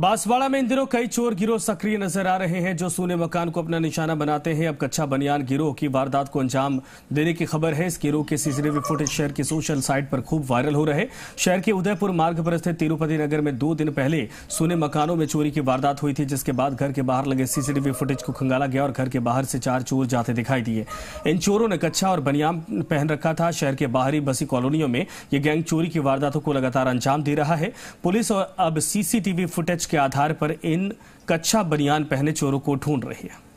बांसवाड़ा में इन दिनों कई चोर गिरोह सक्रिय नजर आ रहे हैं जो सोने मकान को अपना निशाना बनाते हैं अब कच्चा बनियान गिरोह की वारदात को अंजाम देने की खबर है इस गिरोह के सीसीटीवी फुटेज शहर की सोशल साइट पर खूब वायरल हो रहे शहर के उदयपुर मार्ग पर स्थित तिरुपति नगर में दो दिन पहले सोने मकानों में चोरी की वारदात हुई थी जिसके बाद घर के बाहर लगे सीसीटीवी फुटेज को खंगाला गया और घर के बाहर से चार चोर जाते दिखाई दिए इन चोरों ने कच्चा और बनियान पहन रखा था शहर के बाहरी बसी कॉलोनियों में ये गैंग चोरी की वारदातों को लगातार अंजाम दे रहा है पुलिस और अब सीसीटीवी फुटेज के आधार पर इन कच्चा बनियान पहने चोरों को ढूंढ रही है